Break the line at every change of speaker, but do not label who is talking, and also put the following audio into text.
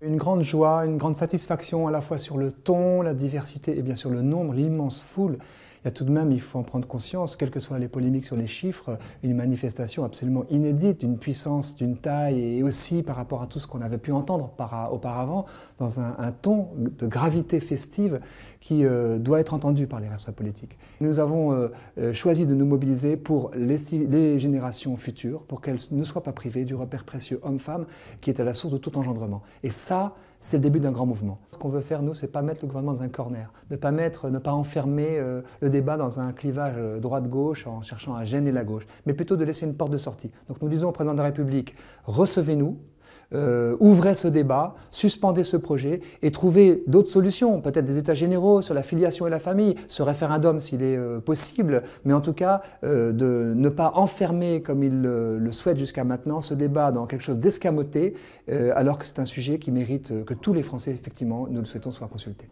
Une grande joie, une grande satisfaction à la fois sur le ton, la diversité et bien sûr le nombre, l'immense foule. Il y a tout de même, il faut en prendre conscience, quelles que soient les polémiques sur les chiffres, une manifestation absolument inédite, d'une puissance, d'une taille et aussi par rapport à tout ce qu'on avait pu entendre auparavant dans un, ton de gravité festive qui euh, doit être entendu par les responsables politiques. Nous avons euh, euh, choisi de nous mobiliser pour les, générations futures, pour qu'elles ne soient pas privées du repère précieux homme-femme qui est à la source de tout engendrement. Et ça, c'est le début d'un grand mouvement. Ce qu'on veut faire, nous, c'est pas mettre le gouvernement dans un corner, ne pas, mettre, ne pas enfermer euh, le débat dans un clivage euh, droite-gauche en cherchant à gêner la gauche, mais plutôt de laisser une porte de sortie. Donc nous disons au président de la République, recevez-nous, euh, ouvrez ce débat, suspendez ce projet et trouvez d'autres solutions, peut-être des états généraux sur la filiation et la famille, ce référendum s'il est euh, possible, mais en tout cas euh, de ne pas enfermer comme il le, le souhaite jusqu'à maintenant ce débat dans quelque chose d'escamoté, alors que c'est un sujet qui mérite que tous les Français, effectivement, nous le souhaitons, soient consultés.